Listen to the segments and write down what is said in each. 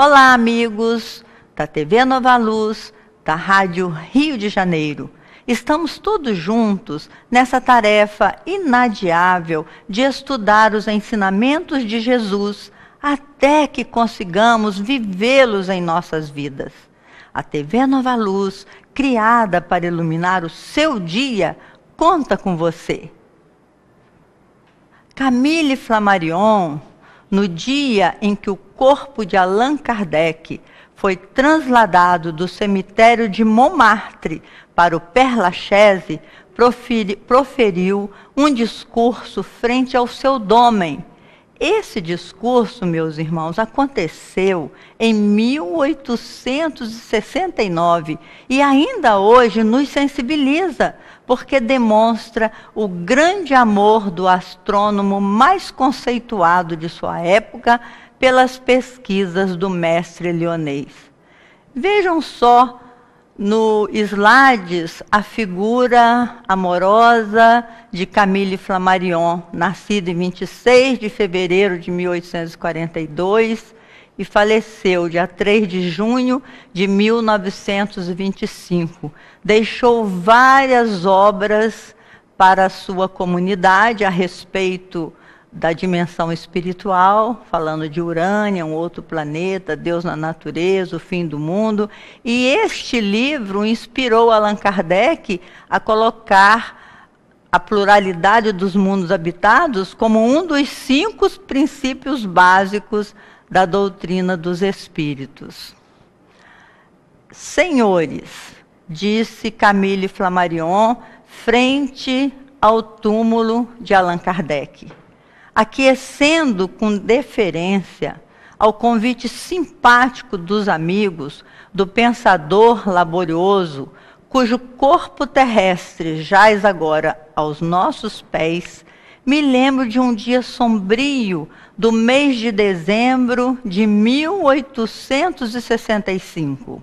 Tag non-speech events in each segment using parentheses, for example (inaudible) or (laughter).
Olá, amigos da TV Nova Luz, da Rádio Rio de Janeiro. Estamos todos juntos nessa tarefa inadiável de estudar os ensinamentos de Jesus até que consigamos vivê-los em nossas vidas. A TV Nova Luz, criada para iluminar o seu dia, conta com você. Camille Flammarion, no dia em que o corpo de Allan Kardec foi transladado do cemitério de Montmartre para o Père Lachaise, proferiu um discurso frente ao seu dômen. Esse discurso, meus irmãos, aconteceu em 1869 e ainda hoje nos sensibiliza porque demonstra o grande amor do astrônomo mais conceituado de sua época pelas pesquisas do mestre lionês. Vejam só no Slades a figura amorosa de Camille Flammarion, nascida em 26 de fevereiro de 1842 e faleceu dia 3 de junho de 1925. Deixou várias obras para a sua comunidade a respeito da dimensão espiritual, falando de Urânia, um outro planeta, Deus na natureza, o fim do mundo. E este livro inspirou Allan Kardec a colocar a pluralidade dos mundos habitados como um dos cinco princípios básicos da doutrina dos espíritos. Senhores, disse Camille Flammarion, frente ao túmulo de Allan Kardec, aquecendo com deferência ao convite simpático dos amigos do pensador laborioso, cujo corpo terrestre jaz agora aos nossos pés me lembro de um dia sombrio do mês de dezembro de 1865.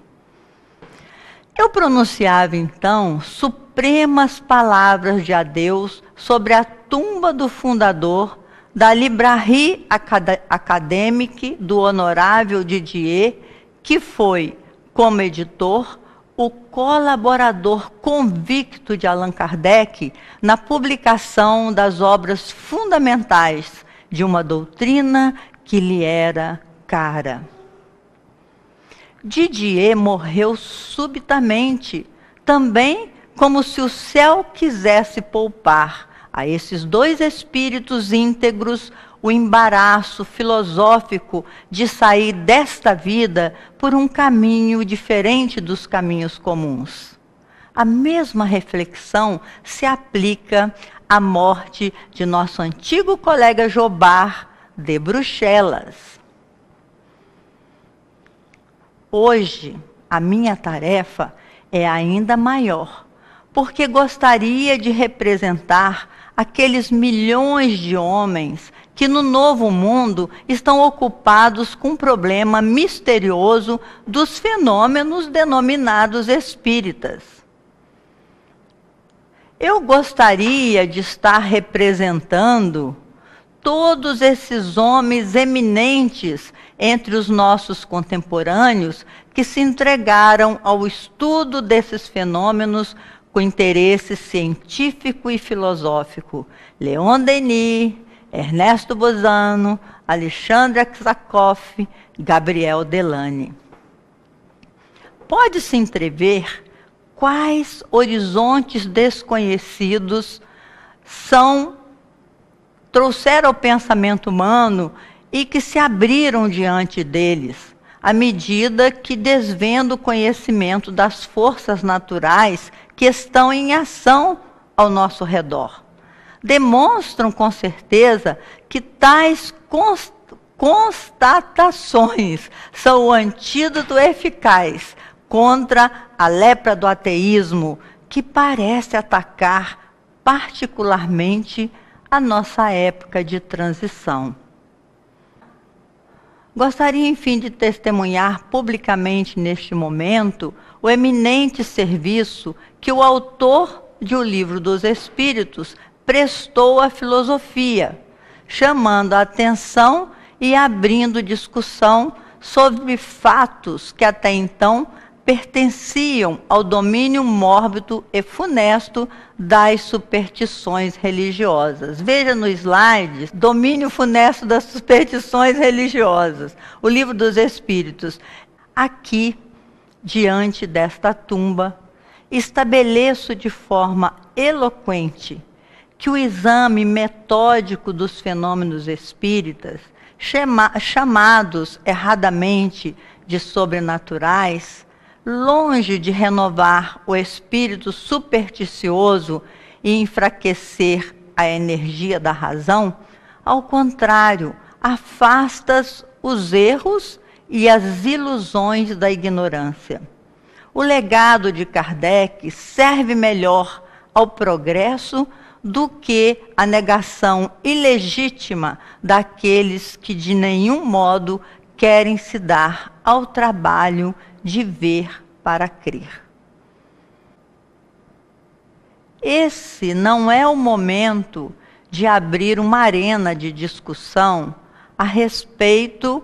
Eu pronunciava então supremas palavras de adeus sobre a tumba do fundador da Librairie Académique do Honorável Didier, que foi, como editor, o colaborador convicto de Allan Kardec na publicação das obras fundamentais de uma doutrina que lhe era cara. Didier morreu subitamente, também como se o céu quisesse poupar a esses dois espíritos íntegros o embaraço filosófico de sair desta vida por um caminho diferente dos caminhos comuns. A mesma reflexão se aplica à morte de nosso antigo colega Jobar de Bruxelas. Hoje, a minha tarefa é ainda maior, porque gostaria de representar aqueles milhões de homens que no novo mundo estão ocupados com o problema misterioso dos fenômenos denominados espíritas. Eu gostaria de estar representando todos esses homens eminentes entre os nossos contemporâneos que se entregaram ao estudo desses fenômenos com interesse científico e filosófico. Leon Denis, Ernesto Bozano, Alexandre Aksakoff, Gabriel Delane. Pode-se entrever quais horizontes desconhecidos são trouxeram ao pensamento humano e que se abriram diante deles, à medida que desvenda o conhecimento das forças naturais que estão em ação ao nosso redor demonstram com certeza que tais constatações são o antídoto eficaz contra a lepra do ateísmo, que parece atacar particularmente a nossa época de transição. Gostaria, enfim, de testemunhar publicamente neste momento o eminente serviço que o autor de O Livro dos Espíritos prestou à filosofia, chamando a atenção e abrindo discussão sobre fatos que até então pertenciam ao domínio mórbido e funesto das superstições religiosas. Veja no slide, domínio funesto das (laughs) superstições religiosas, o livro dos espíritos. Aqui, diante desta tumba, estabeleço de forma eloquente que o exame metódico dos fenômenos espíritas, chama, chamados erradamente de sobrenaturais, longe de renovar o espírito supersticioso e enfraquecer a energia da razão, ao contrário, afasta os erros e as ilusões da ignorância. O legado de Kardec serve melhor ao progresso do que a negação ilegítima daqueles que de nenhum modo querem se dar ao trabalho de ver para crer. Esse não é o momento de abrir uma arena de discussão a respeito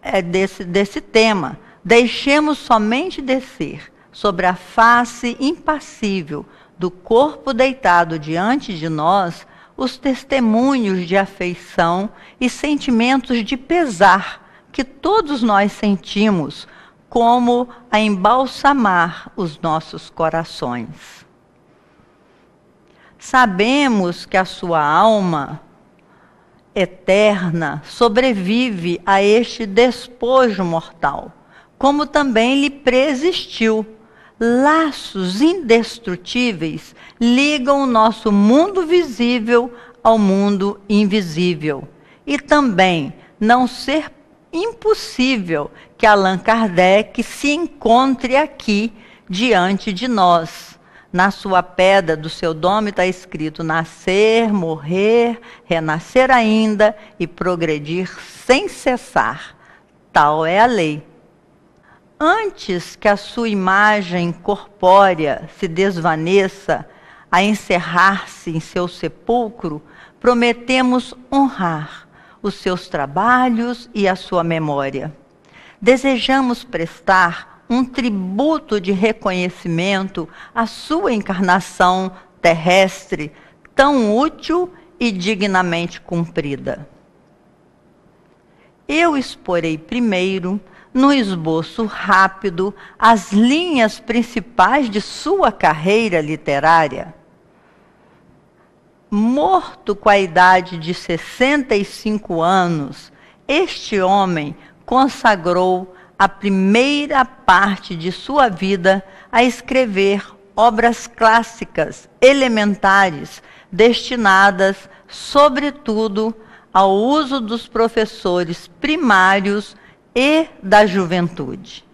é, desse, desse tema. Deixemos somente descer sobre a face impassível do corpo deitado diante de nós os testemunhos de afeição e sentimentos de pesar que todos nós sentimos, como a embalsamar os nossos corações. Sabemos que a sua alma eterna sobrevive a este despojo mortal, como também lhe preexistiu laços indestrutíveis ligam o nosso mundo visível ao mundo invisível. E também não ser impossível que Allan Kardec se encontre aqui diante de nós. Na sua pedra do seu nome está escrito nascer, morrer, renascer ainda e progredir sem cessar. Tal é a lei antes que a sua imagem corpórea se desvaneça a encerrar-se em seu sepulcro, prometemos honrar os seus trabalhos e a sua memória. Desejamos prestar um tributo de reconhecimento à sua encarnação terrestre, tão útil e dignamente cumprida. Eu exporei primeiro no esboço rápido as linhas principais de sua carreira literária. Morto com a idade de 65 anos, este homem consagrou a primeira parte de sua vida a escrever obras clássicas, elementares, destinadas, sobretudo, ao uso dos professores primários e da juventude.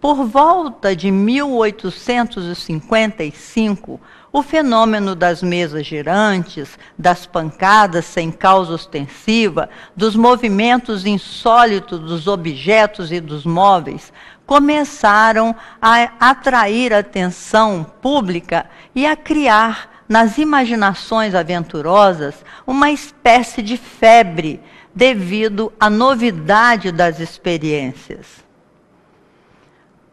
Por volta de 1855, o fenômeno das mesas girantes, das pancadas sem causa ostensiva, dos movimentos insólitos dos objetos e dos móveis começaram a atrair atenção pública e a criar nas imaginações aventurosas uma espécie de febre devido à novidade das experiências.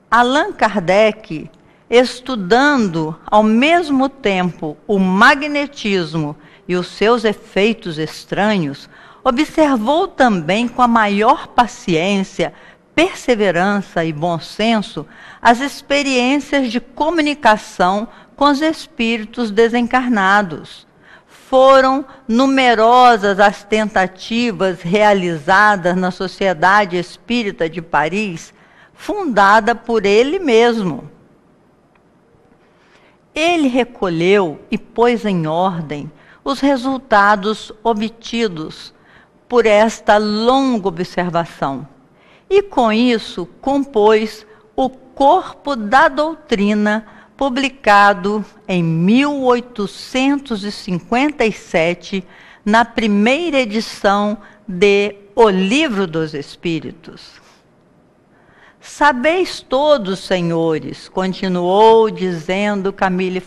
Allan Kardec, estudando ao mesmo tempo o magnetismo e os seus efeitos estranhos, observou também com a maior paciência, perseverança e bom senso as experiências de comunicação com os espíritos desencarnados, foram numerosas as tentativas realizadas na Sociedade Espírita de Paris, fundada por ele mesmo. Ele recolheu e pôs em ordem os resultados obtidos por esta longa observação, e com isso compôs o corpo da doutrina publicado em 1857 na primeira edição de O Livro dos Espíritos. Sabeis todos, senhores, continuou dizendo Camille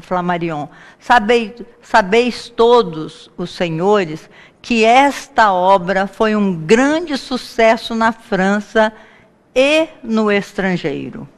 Flammarion, sabeis, sabeis todos os senhores que esta obra foi um grande sucesso na França e no estrangeiro.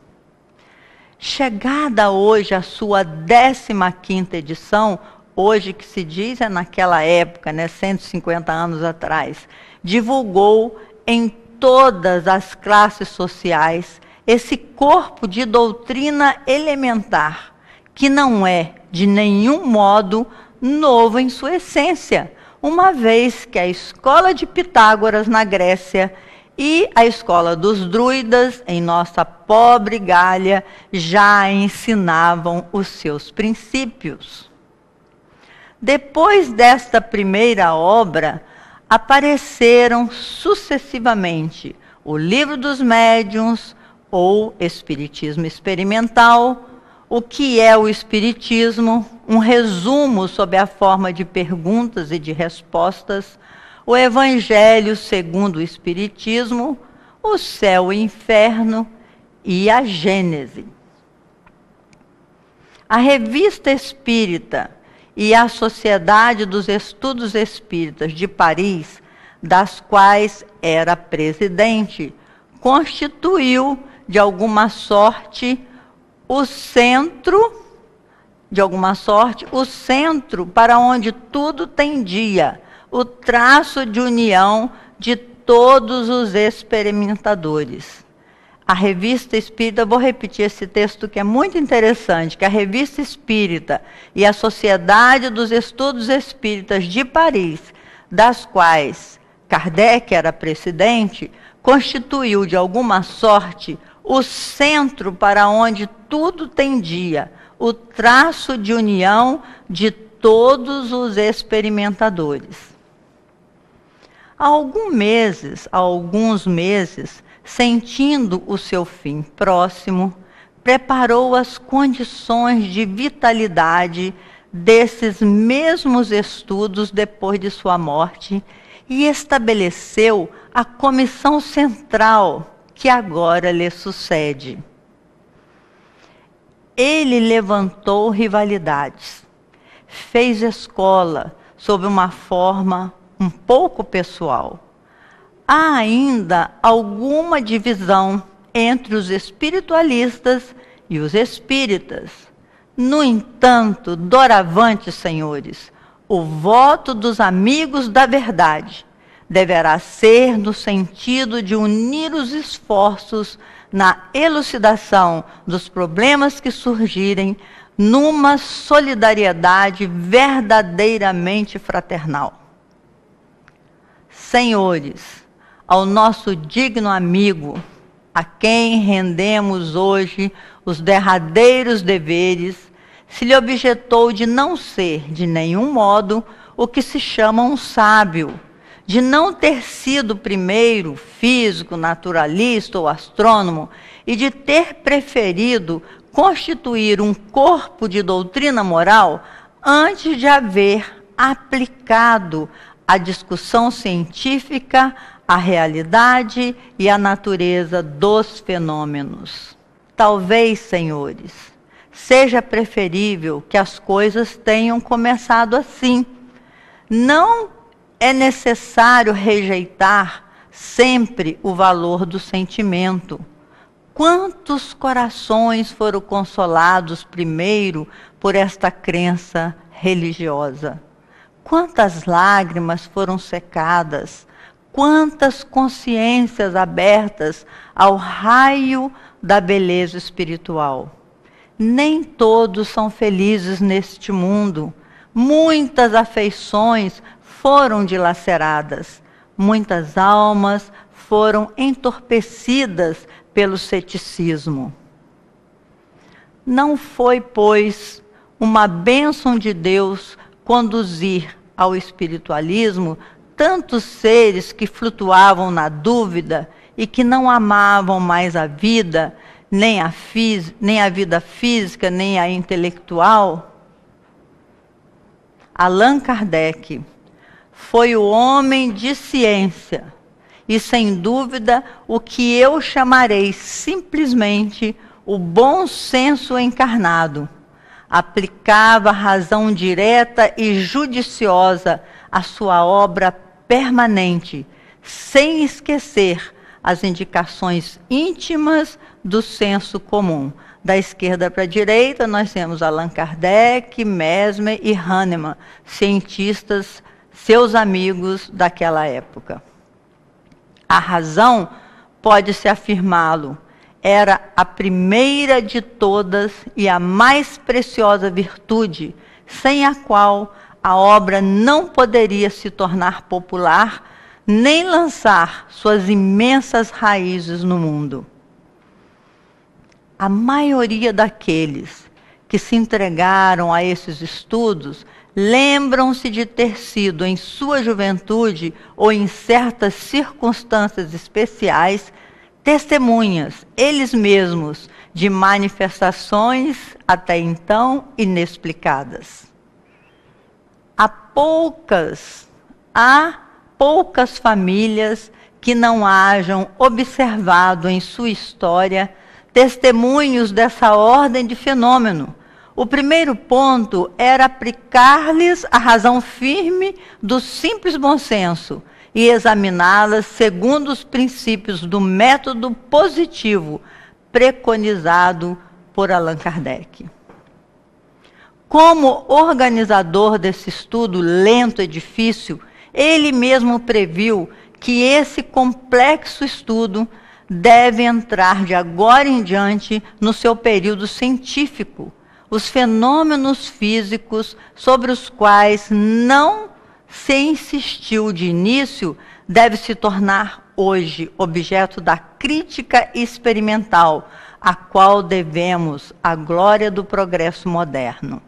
Chegada hoje a sua 15 quinta edição, hoje que se diz é naquela época, né, 150 anos atrás, divulgou em todas as classes sociais esse corpo de doutrina elementar, que não é de nenhum modo novo em sua essência, uma vez que a escola de Pitágoras na Grécia e a escola dos druidas, em nossa pobre Galha, já ensinavam os seus princípios. Depois desta primeira obra, apareceram sucessivamente o Livro dos Médiuns ou Espiritismo Experimental, o que é o Espiritismo, um resumo sob a forma de perguntas e de respostas o Evangelho segundo o Espiritismo, o céu e o inferno e a Gênese. A Revista Espírita e a Sociedade dos Estudos Espíritas de Paris, das quais era presidente, constituiu, de alguma sorte, o centro, de alguma sorte, o centro para onde tudo tendia, o traço de união de todos os experimentadores. A revista espírita, vou repetir esse texto que é muito interessante, que a revista espírita e a Sociedade dos Estudos Espíritas de Paris, das quais Kardec era presidente, constituiu de alguma sorte o centro para onde tudo tendia, o traço de união de todos os experimentadores há alguns meses, há alguns meses, sentindo o seu fim próximo, preparou as condições de vitalidade desses mesmos estudos depois de sua morte e estabeleceu a comissão central que agora lhe sucede. Ele levantou rivalidades, fez escola sob uma forma um pouco pessoal, há ainda alguma divisão entre os espiritualistas e os espíritas. No entanto, doravante, senhores, o voto dos amigos da verdade deverá ser no sentido de unir os esforços na elucidação dos problemas que surgirem numa solidariedade verdadeiramente fraternal senhores, ao nosso digno amigo, a quem rendemos hoje os derradeiros deveres, se lhe objetou de não ser, de nenhum modo, o que se chama um sábio, de não ter sido primeiro físico, naturalista ou astrônomo, e de ter preferido constituir um corpo de doutrina moral antes de haver aplicado a discussão científica, a realidade e a natureza dos fenômenos. Talvez, senhores, seja preferível que as coisas tenham começado assim. Não é necessário rejeitar sempre o valor do sentimento. Quantos corações foram consolados primeiro por esta crença religiosa? Quantas lágrimas foram secadas, quantas consciências abertas ao raio da beleza espiritual. Nem todos são felizes neste mundo. Muitas afeições foram dilaceradas, muitas almas foram entorpecidas pelo ceticismo. Não foi, pois, uma bênção de Deus conduzir ao espiritualismo tantos seres que flutuavam na dúvida e que não amavam mais a vida, nem a, nem a vida física, nem a intelectual? Allan Kardec foi o homem de ciência e, sem dúvida, o que eu chamarei simplesmente o bom senso encarnado aplicava razão direta e judiciosa à sua obra permanente, sem esquecer as indicações íntimas do senso comum. Da esquerda para a direita, nós temos Allan Kardec, Mesmer e Hahnemann, cientistas, seus amigos daquela época. A razão pode-se afirmá-lo era a primeira de todas e a mais preciosa virtude, sem a qual a obra não poderia se tornar popular nem lançar suas imensas raízes no mundo. A maioria daqueles que se entregaram a esses estudos lembram-se de ter sido, em sua juventude ou em certas circunstâncias especiais, testemunhas, eles mesmos, de manifestações até então inexplicadas. Há poucas, há poucas famílias que não hajam observado em sua história testemunhos dessa ordem de fenômeno. O primeiro ponto era aplicar-lhes a razão firme do simples bom senso e examiná-las segundo os princípios do método positivo preconizado por Allan Kardec. Como organizador desse estudo lento e difícil, ele mesmo previu que esse complexo estudo deve entrar de agora em diante no seu período científico, os fenômenos físicos sobre os quais não se insistiu de início, deve se tornar hoje objeto da crítica experimental, a qual devemos a glória do progresso moderno.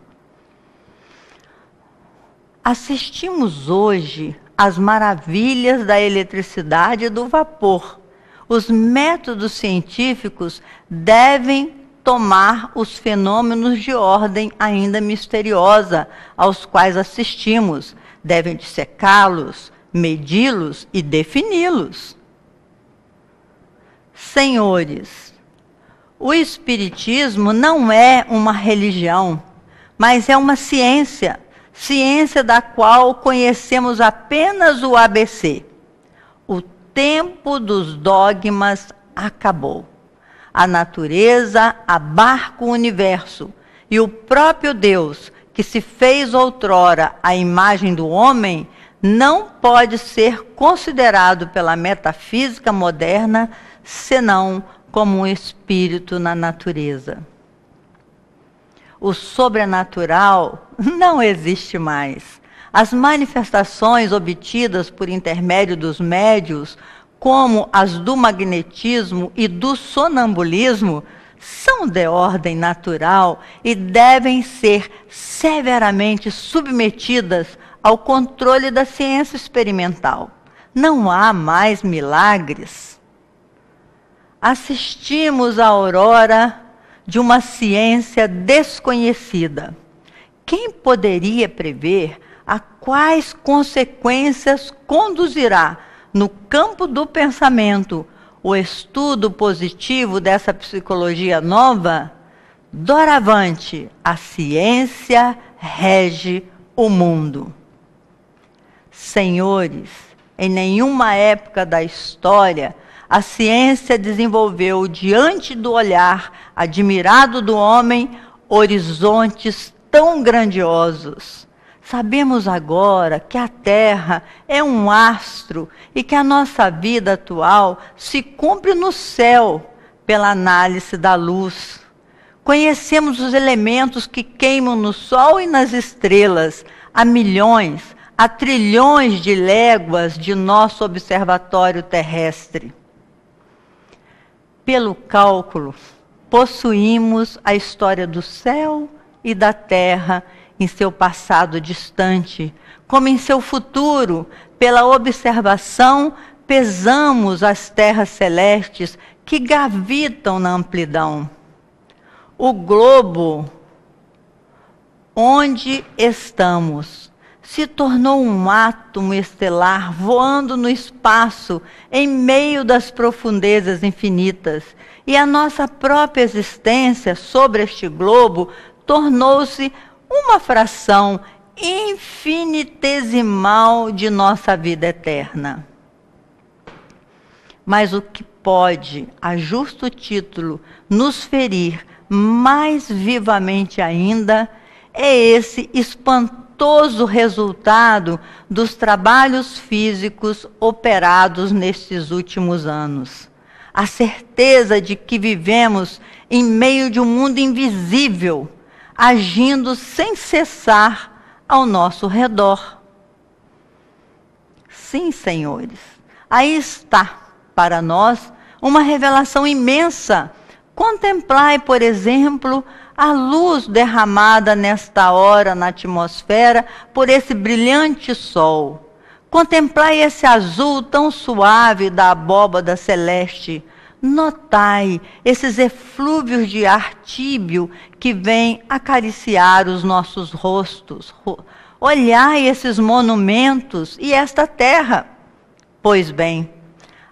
Assistimos hoje às maravilhas da eletricidade e do vapor. Os métodos científicos devem tomar os fenômenos de ordem ainda misteriosa aos quais assistimos, devem dissecá-los, medi-los e defini-los. Senhores, o Espiritismo não é uma religião, mas é uma ciência, ciência da qual conhecemos apenas o ABC. O tempo dos dogmas acabou. A natureza abarca o universo e o próprio Deus que se fez outrora a imagem do homem, não pode ser considerado pela metafísica moderna senão como um espírito na natureza. O sobrenatural não existe mais. As manifestações obtidas por intermédio dos médios, como as do magnetismo e do sonambulismo, são de ordem natural e devem ser severamente submetidas ao controle da ciência experimental. Não há mais milagres. Assistimos à aurora de uma ciência desconhecida. Quem poderia prever a quais consequências conduzirá no campo do pensamento? o estudo positivo dessa psicologia nova, doravante, a ciência rege o mundo. Senhores, em nenhuma época da história a ciência desenvolveu diante do olhar admirado do homem horizontes tão grandiosos Sabemos agora que a Terra é um astro e que a nossa vida atual se cumpre no céu pela análise da luz. Conhecemos os elementos que queimam no Sol e nas estrelas há milhões, há trilhões de léguas de nosso observatório terrestre. Pelo cálculo, possuímos a história do céu e da terra em seu passado distante, como em seu futuro, pela observação, pesamos as terras celestes que gravitam na amplidão. O globo onde estamos se tornou um átomo estelar voando no espaço, em meio das profundezas infinitas. E a nossa própria existência sobre este globo tornou-se uma fração infinitesimal de nossa vida eterna. Mas o que pode, a justo título, nos ferir mais vivamente ainda é esse espantoso resultado dos trabalhos físicos operados nestes últimos anos. A certeza de que vivemos em meio de um mundo invisível agindo sem cessar ao nosso redor. Sim, senhores, aí está para nós uma revelação imensa. Contemplai, por exemplo, a luz derramada nesta hora na atmosfera por esse brilhante sol. Contemplai esse azul tão suave da abóbada celeste notai esses eflúvios de ar tíbio que vêm acariciar os nossos rostos. Olhai esses monumentos e esta terra. Pois bem,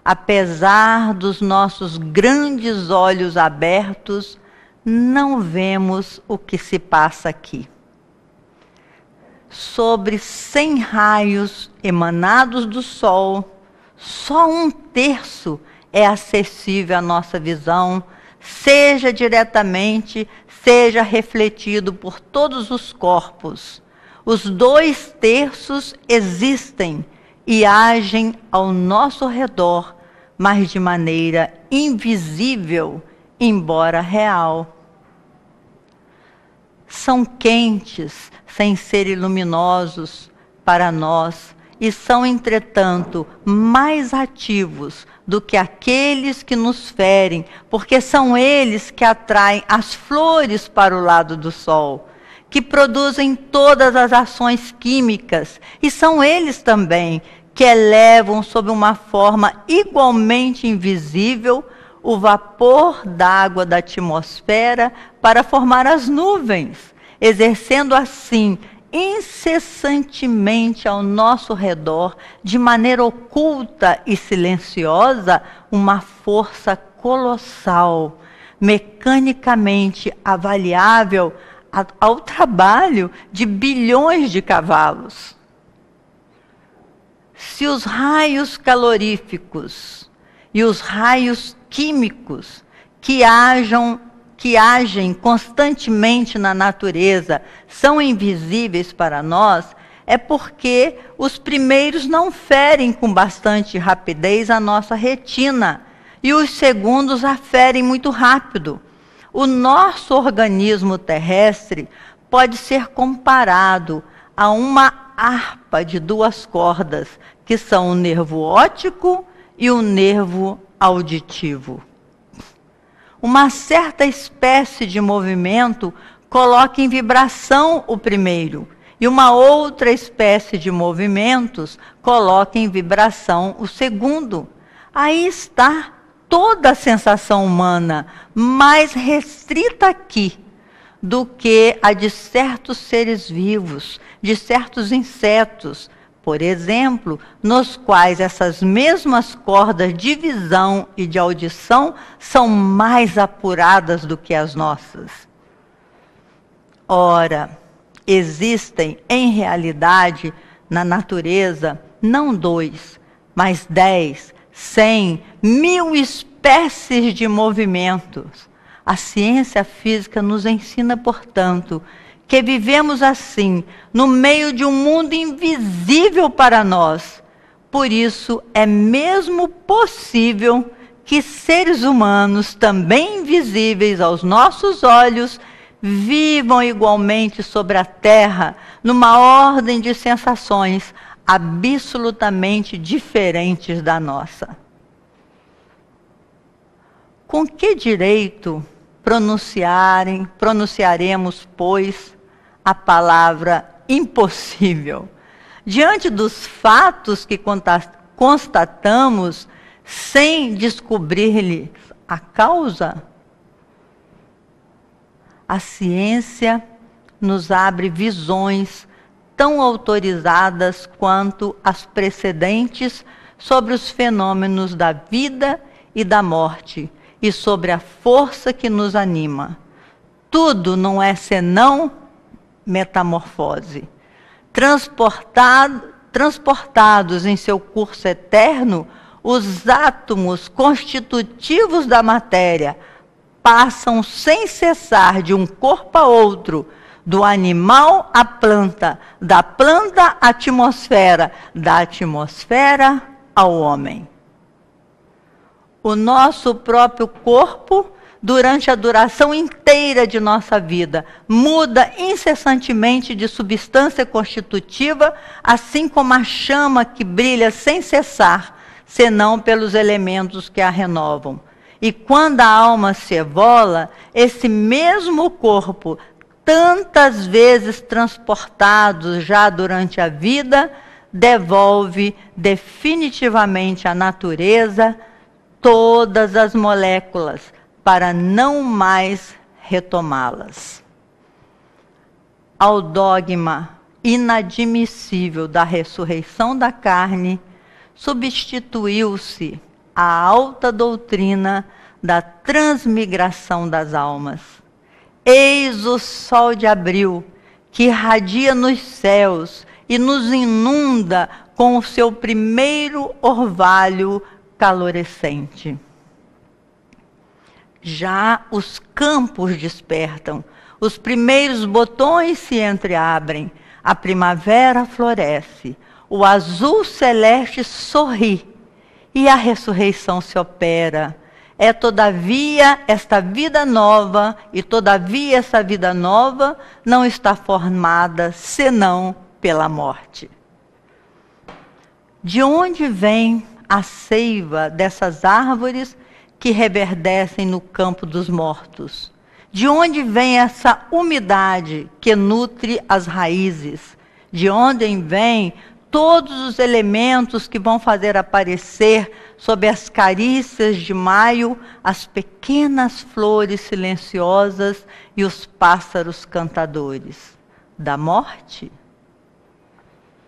apesar dos nossos grandes olhos abertos, não vemos o que se passa aqui. Sobre cem raios emanados do sol, só um terço é acessível à nossa visão, seja diretamente, seja refletido por todos os corpos. Os dois terços existem e agem ao nosso redor, mas de maneira invisível, embora real. São quentes, sem serem luminosos para nós, e são, entretanto, mais ativos, do que aqueles que nos ferem, porque são eles que atraem as flores para o lado do sol, que produzem todas as ações químicas, e são eles também que elevam sob uma forma igualmente invisível o vapor d'água da atmosfera para formar as nuvens, exercendo assim incessantemente ao nosso redor, de maneira oculta e silenciosa, uma força colossal, mecanicamente avaliável ao trabalho de bilhões de cavalos. Se os raios caloríficos e os raios químicos que hajam que agem constantemente na natureza são invisíveis para nós, é porque os primeiros não ferem com bastante rapidez a nossa retina e os segundos a ferem muito rápido. O nosso organismo terrestre pode ser comparado a uma harpa de duas cordas, que são o nervo óptico e o nervo auditivo uma certa espécie de movimento coloca em vibração o primeiro, e uma outra espécie de movimentos coloca em vibração o segundo. Aí está toda a sensação humana, mais restrita aqui do que a de certos seres vivos, de certos insetos, por exemplo, nos quais essas mesmas cordas de visão e de audição são mais apuradas do que as nossas. Ora, existem, em realidade, na natureza, não dois, mas dez, cem, mil espécies de movimentos. A ciência física nos ensina, portanto, que vivemos assim, no meio de um mundo invisível para nós. Por isso, é mesmo possível que seres humanos, também invisíveis aos nossos olhos, vivam igualmente sobre a terra, numa ordem de sensações absolutamente diferentes da nossa. Com que direito pronunciarem, pronunciaremos, pois, a palavra impossível. Diante dos fatos que constatamos, sem descobrir-lhe a causa, a ciência nos abre visões tão autorizadas quanto as precedentes sobre os fenômenos da vida e da morte e sobre a força que nos anima. Tudo não é senão metamorfose. Transportado, transportados em seu curso eterno, os átomos constitutivos da matéria passam sem cessar de um corpo a outro, do animal à planta, da planta à atmosfera, da atmosfera ao homem. O nosso próprio corpo durante a duração inteira de nossa vida, muda incessantemente de substância constitutiva, assim como a chama que brilha sem cessar, senão pelos elementos que a renovam. E quando a alma se evola, esse mesmo corpo, tantas vezes transportado já durante a vida, devolve definitivamente à natureza todas as moléculas para não mais retomá-las. Ao dogma inadmissível da ressurreição da carne, substituiu-se a alta doutrina da transmigração das almas. Eis o sol de abril que irradia nos céus e nos inunda com o seu primeiro orvalho calorescente já os campos despertam, os primeiros botões se entreabrem, a primavera floresce, o azul celeste sorri e a ressurreição se opera. É todavia esta vida nova, e todavia essa vida nova não está formada senão pela morte. De onde vem a seiva dessas árvores que reverdecem no campo dos mortos? De onde vem essa umidade que nutre as raízes? De onde vem todos os elementos que vão fazer aparecer sob as carícias de maio as pequenas flores silenciosas e os pássaros cantadores? Da morte?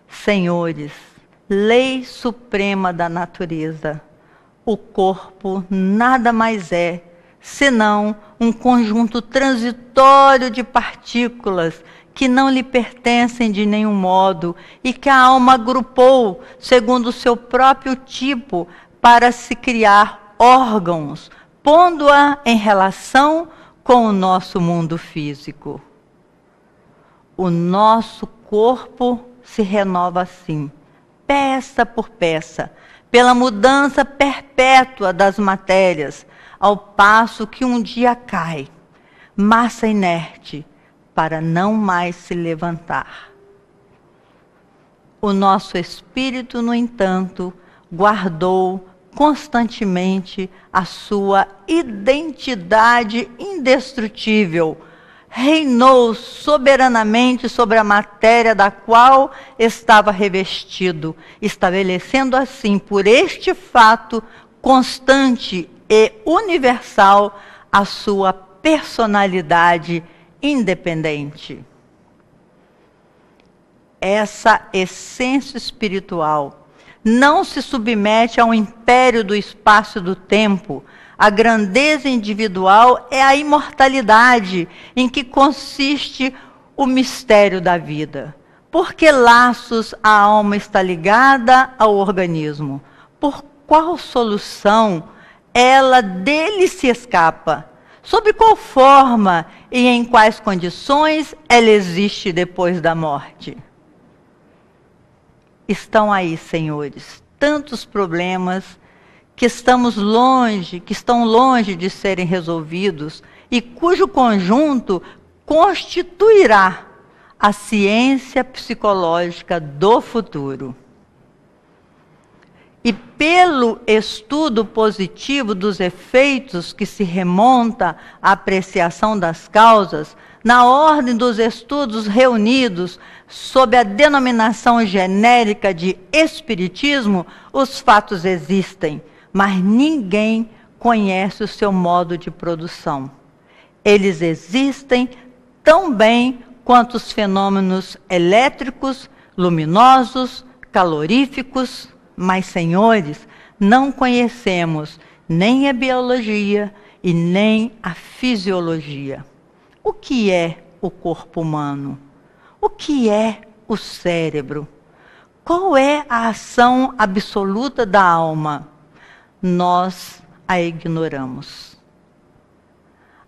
Senhores, lei suprema da natureza o corpo nada mais é senão um conjunto transitório de partículas que não lhe pertencem de nenhum modo e que a alma agrupou segundo o seu próprio tipo para se criar órgãos, pondo-a em relação com o nosso mundo físico. O nosso corpo se renova assim, peça por peça pela mudança perpétua das matérias, ao passo que um dia cai, massa inerte, para não mais se levantar. O nosso espírito, no entanto, guardou constantemente a sua identidade indestrutível reinou soberanamente sobre a matéria da qual estava revestido, estabelecendo assim, por este fato constante e universal, a sua personalidade independente. Essa essência espiritual não se submete ao império do espaço e do tempo, a grandeza individual é a imortalidade, em que consiste o mistério da vida. Por que laços a alma está ligada ao organismo? Por qual solução ela dele se escapa? Sob qual forma e em quais condições ela existe depois da morte? Estão aí, senhores, tantos problemas que estamos longe, que estão longe de serem resolvidos e cujo conjunto constituirá a ciência psicológica do futuro. E pelo estudo positivo dos efeitos que se remonta à apreciação das causas, na ordem dos estudos reunidos sob a denominação genérica de Espiritismo, os fatos existem mas ninguém conhece o seu modo de produção. Eles existem tão bem quanto os fenômenos elétricos, luminosos, caloríficos, mas, senhores, não conhecemos nem a biologia e nem a fisiologia. O que é o corpo humano? O que é o cérebro? Qual é a ação absoluta da alma? nós a ignoramos.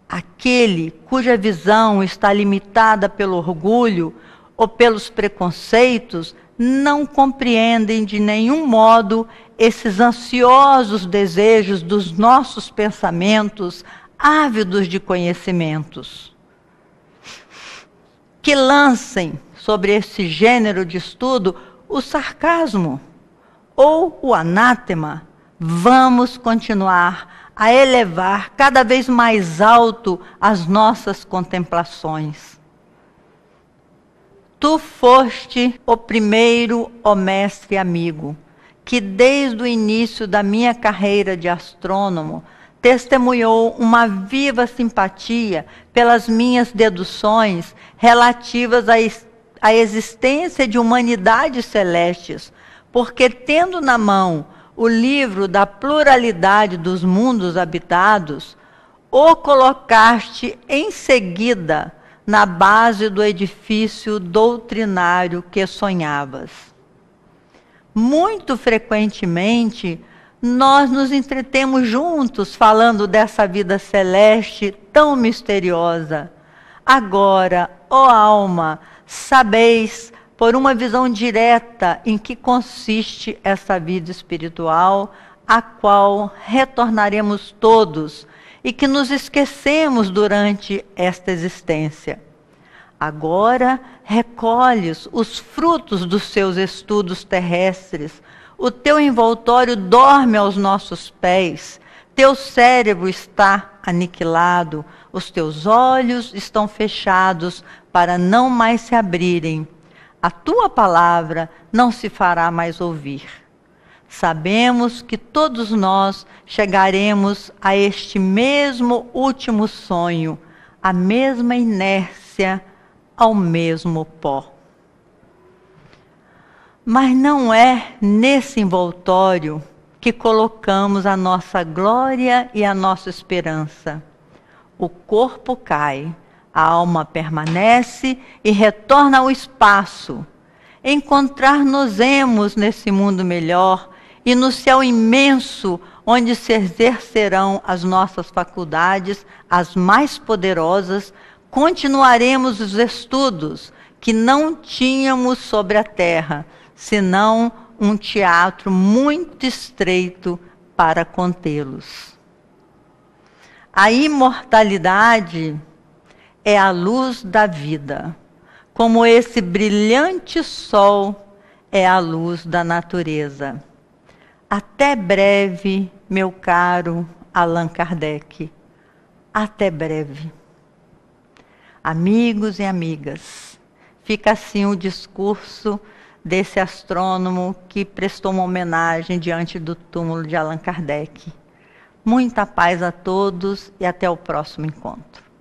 Aquele cuja visão está limitada pelo orgulho ou pelos preconceitos não compreendem de nenhum modo esses ansiosos desejos dos nossos pensamentos, ávidos de conhecimentos. Que lancem sobre esse gênero de estudo o sarcasmo ou o anátema vamos continuar a elevar cada vez mais alto as nossas contemplações. Tu foste o primeiro, ó mestre amigo, que desde o início da minha carreira de astrônomo testemunhou uma viva simpatia pelas minhas deduções relativas à, à existência de humanidades celestes, porque tendo na mão o livro da pluralidade dos mundos habitados, o colocaste em seguida na base do edifício doutrinário que sonhavas. Muito frequentemente, nós nos entretemos juntos falando dessa vida celeste tão misteriosa. Agora, ó alma, sabeis por uma visão direta em que consiste essa vida espiritual, a qual retornaremos todos e que nos esquecemos durante esta existência. Agora recolhes os frutos dos seus estudos terrestres, o teu envoltório dorme aos nossos pés, teu cérebro está aniquilado, os teus olhos estão fechados para não mais se abrirem a tua palavra não se fará mais ouvir. Sabemos que todos nós chegaremos a este mesmo último sonho, a mesma inércia, ao mesmo pó. Mas não é nesse envoltório que colocamos a nossa glória e a nossa esperança. O corpo cai, a alma permanece e retorna ao espaço. Encontrar-nos-emos nesse mundo melhor e no céu imenso, onde se exercerão as nossas faculdades, as mais poderosas, continuaremos os estudos que não tínhamos sobre a terra, senão um teatro muito estreito para contê-los. A imortalidade é a luz da vida, como esse brilhante sol é a luz da natureza. Até breve, meu caro Allan Kardec. Até breve. Amigos e amigas, fica assim o discurso desse astrônomo que prestou uma homenagem diante do túmulo de Allan Kardec. Muita paz a todos e até o próximo encontro.